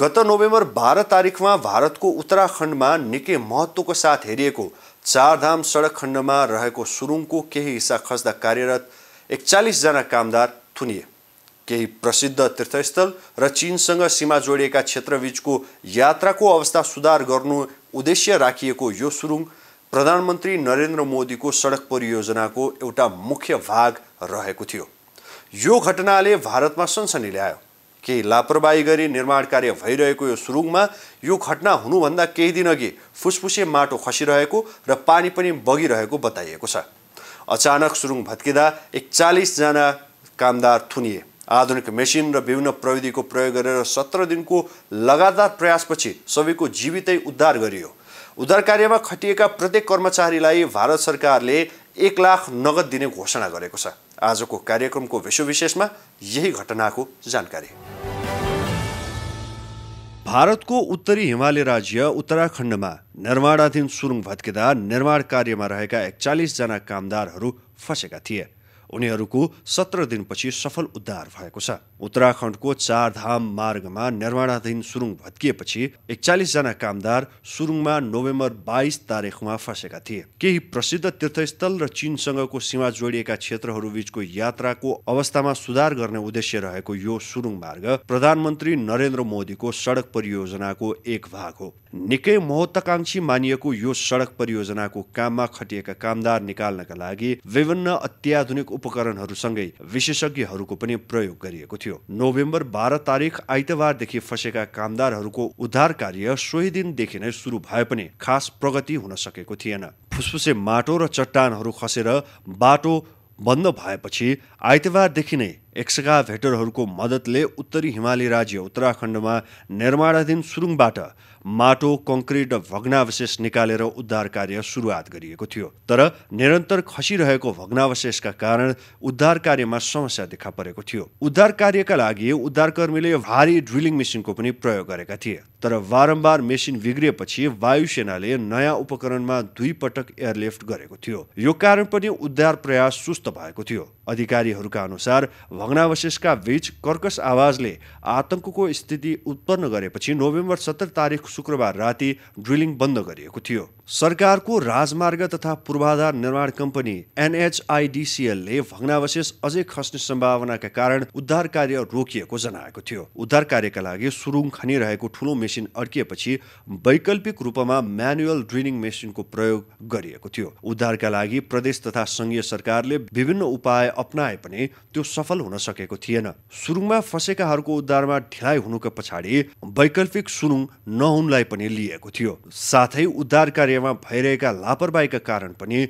गत नोभेम्बर बाह्र तारिकमा भारतको उत्तराखण्डमा निकै महत्त्वको साथ हेरिएको चारधाम सडक खण्डमा रहेको सुरुङको केही हिस्सा खस्दा कार्यरत एकचालिसजना कामदार थुनिए केही प्रसिद्ध तीर्थस्थल र चिनसँग सीमा जोडिएका क्षेत्रबीचको यात्राको अवस्था सुधार गर्नु उद्देश्य राखिएको यो सुरुङ प्रधानमन्त्री नरेन्द्र मोदीको सडक परियोजनाको एउटा मुख्य भाग रहेको थियो यो घटनाले भारतमा सनसनी ल्यायो केही लापरवाही गरी निर्माण कार्य भइरहेको यो सुरुङमा यो घटना हुनुभन्दा केही दिनअघि फुसफुसे माटो खसिरहेको र पानी पनि बगिरहेको बताइएको छ अचानक सुरुङ भत्किँदा एकचालिसजना कामदार थुनिए आधुनिक मेसिन र विभिन्न प्रविधिको प्रयोग गरेर सत्र दिनको लगातार प्रयासपछि सबैको जीवितै उद्धार गरियो उद्धार कार्यमा खटिएका प्रत्येक कर्मचारीलाई भारत सरकारले एक लाख नगद दिने घोषणा गरेको छ आजको कार्यक्रमको विश्वविशेषमा यही घटनाको जानकारी भारतको उत्तरी हिमालय राज्य उत्तराखण्डमा निर्माणाधीन सुरुङ भत्किँदा निर्माण कार्यमा रहेका एकचालिसजना कामदारहरू फँसेका थिए उनीहरूको सत्र दिनपछि सफल उद्धार भएको छ उत्तराखण्डको चारधाम मार्गमा निर्माणाधीन सुरुङ भत्किएपछि एकचालिसजना कामदार सुरुङमा नोभेम्बर बाइस तारिकमा फँसेका थिए केही प्रसिद्ध तीर्थस्थल र चीनसँगको सीमा जोडिएका क्षेत्रहरू बीचको यात्राको अवस्थामा सुधार गर्ने उद्देश्य रहेको यो सुरुङ मार्ग प्रधानमन्त्री नरेन्द्र मोदीको सडक परियोजनाको एक भाग हो निकै महत्वाकांक्षी मानिएको यो सडक परियोजनाको काममा खटिएका कामदार निकाल्नका लागि विभिन्न अत्याधुनिक उपकरणहरूसँगै विशेषज्ञहरूको पनि प्रयोग गरिएको थियो नोभेम्बर बाह्र तारिक आइतबारदेखि फसेका कामदारहरूको उद्धार कार्य सोही दिनदेखि नै सुरु भए पनि खास प्रगति हुन सकेको थिएन फुसफुसे माटो र चट्टानहरू खसेर बाटो बन्द भएपछि आइतबारदेखि नै एक्सकाभेटरहरूको मद्दतले उत्तरी हिमाली राज्य उत्तराखण्डमा निर्माणाधीन सुरुङबाट माटो कङ्क्रिट भग्नावशेष निकालेर उद्धार कार्य सुरुवात गरिएको थियो तर निरन्तर खसिरहेको भग्नावशेषका कारण उद्धार कार्यमा समस्या देखा परेको थियो उद्धार कार्यका लागि उद्धारकर्मीले भारी ड्रिलिङ मेसिनको पनि प्रयोग गरेका थिए तर बारम्बार मेसिन बिग्रिएपछि वायुसेनाले नयाँ उपकरणमा दुई पटक एयरलिफ्ट गरेको थियो यो कारण पनि उद्धार प्रयास सुस्त भएको थियो अधिकारीहरूका अनुसार भग्नावशेषका बीच कर्कस आवाजले आतंकको स्थिति उत्पन्न गरेपछि नोभेम्बर सत्तर तारिक शुक्रबार राति ड्रिलिङ बन्द गरिएको थियो सरकारको राजमार्ग तथा पूर्वाधार निर्माण कम्पनी एनएचआइडिसिएलले भग्नावशेष अझै खस्ने सम्भावनाका कारण उद्धार कार्य रोकिएको जनाएको थियो उद्धार कार्यका लागि सुरुङ खनिरहेको ठुलो मेसिन अड्किएपछि वैकल्पिक रूपमा म्यानुअल ड्रिलिङ मेसिनको प्रयोग गरिएको थियो उद्धारका लागि प्रदेश तथा सङ्घीय सरकारले विभिन्न उपाय अप्नाए पनि त्यो सफल हुन सकेको थिएन सुरुङमा फसेकाहरूको उद्धारमा ढिलाइ हुनुका पछाडि वैकल्पिक सुरुङ नहुनलाई पनि लिएको थियो साथै उद्धार कार्यमा भइरहेका लापरवाहीका कारण पनि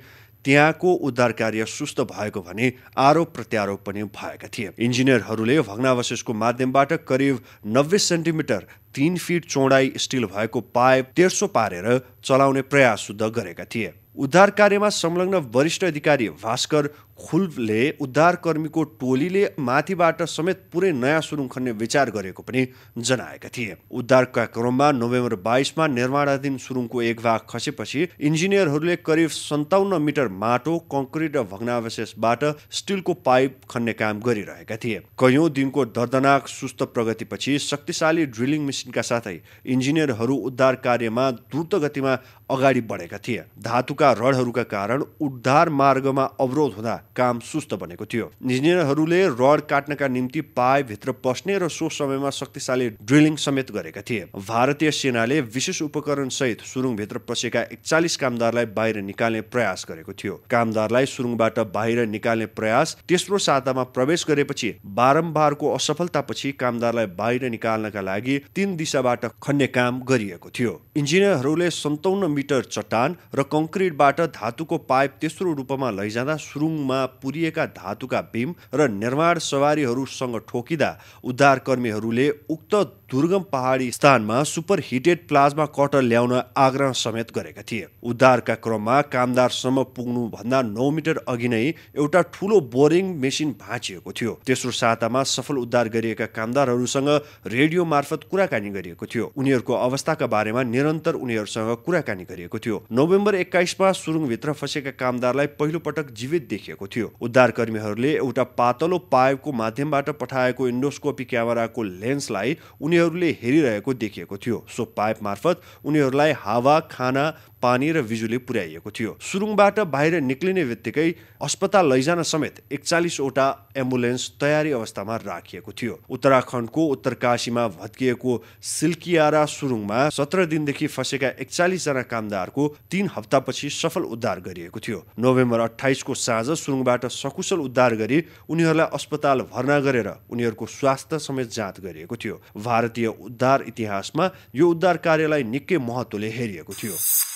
त्यहाँको उद्धार कार्य सुस्त भएको भने आरोप प्रत्यारोप पनि भएका थिए इन्जिनियरहरूले भग्नावशेषको माध्यमबाट करिब नब्बे सेन्टिमिटर तिन फिट चौडाइ स्टिल भएको पाइप तेर्सो पारेर चलाउने प्रयास शुद्ध गरेका थिए उद्धार कार्यमा संलग्न वरिष्ठ अधिकारी भास्कर खुल्बले उद्धारकर्मीको टोलीले माथिबाट समेत पुरै नयाँ सुरुङ खन्ने विचार गरेको पनि जनाएका थिए उद्धारका क्रममा नोभेम्बर बाइसमा निर्माणाधीन सुरुङको एक भाग खसेपछि इन्जिनियरहरूले करिब सन्ताउन्न मिटर माटो कङ्क्रिट र भग्नावशेषबाट स्टिलको पाइप खन्ने काम गरिरहेका थिए कैयौँ दिनको दर्दनाक सुस्त प्रगतिपछि शक्तिशाली ड्रिलिङ मेसिनका साथै इन्जिनियरहरू उद्धार कार्यमा द्रुत गतिमा अगाडि बढेका थिए धातुका रडहरूका कारण उद्धार मार्गमा अवरोध हुँदा काम सुस्त बनेको थियो इन्जिनियरहरूले रड काट्नका निम्ति पाएभित्र पस्ने र सो समयमा शक्तिशाली ड्रिलिङ समेत गरेका थिए भारतीय सेनाले विशेष उपकरण सहित सुरुङ भित्र पसेका एकचालिस कामदारलाई बाहिर निकाल्ने प्रयास गरेको थियो कामदारलाई सुरुङबाट बाहिर निकाल्ने प्रयास तेस्रो सातामा प्रवेश गरेपछि बारम्बारको असफलतापछि कामदारलाई बाहिर निकाल्नका लागि तीन दिशाबाट खन्ने काम गरिएको थियो इन्जिनियरहरूले सन्ताउन्न मिटर चट्टान र कङ्क्रिटबाट धातुको पाइप तेस्रो रूपमा लैजाँदा सुरुङमा पुरिएका धातुका बिम र निर्माण सवारीहरूसँग ठोकिँदा उद्धारकर्मीहरूले उक्त दुर्गम पहाडी स्थानमा सुपर हिटेड प्लाज्मा कटर ल्याउन आग्रह समेत गरेका थिए उद्धारका क्रममा कामदारसम्म पुग्नुभन्दा नौ मिटर अघि नै एउटा ठुलो बोरिङ मेसिन भाँचिएको थियो तेस्रो सातामा सफल उद्धार गरिएका कामदारहरूसँग रेडियो मार्फत कुराकानी गरिएको थियो उनीहरूको अवस्थाका बारेमा निरन्तर उनीहरूसँग कुराकानी गरिएको थियो नोभेम्बर एक्काइसमा सुरुङभित्र फसेका कामदारलाई पहिलो पटक जीवित देखिएको थियो उद्धार कर्मीहरूले एउटा पातलो पाइपको माध्यमबाट पठाएको इन्डोस्कोपी क्यामेराको लेन्सलाई उनी उनीहरूले हेरिरहेको देखिएको थियो सो पाइप मार्फत उनीहरूलाई हावा खाना पानी र बिजुली पुर्याइएको थियो सुरुङबाट बाहिर निक्लिने बित्तिकै अस्पताल लैजान समेत एकचालिसवटा एम्बुलेन्स तयारी अवस्थामा राखिएको थियो उत्तराखण्डको उत्तरकाशीमा भत्किएको सिल्कियारा सुरुङमा सत्र दिनदेखि फँसेका एकचालिसजना कामदारको तीन हप्तापछि सफल उद्धार गरिएको थियो नोभेम्बर अठाइसको साँझ सुरुङबाट सकुशल उद्धार गरी उनीहरूलाई अस्पताल भर्ना गरेर उनीहरूको स्वास्थ्य समेत जाँच गरिएको थियो भार भारतीय उद्धार इतिहासमा यो उद्धार कार्यलाई निकै महत्त्वले हेरिएको थियो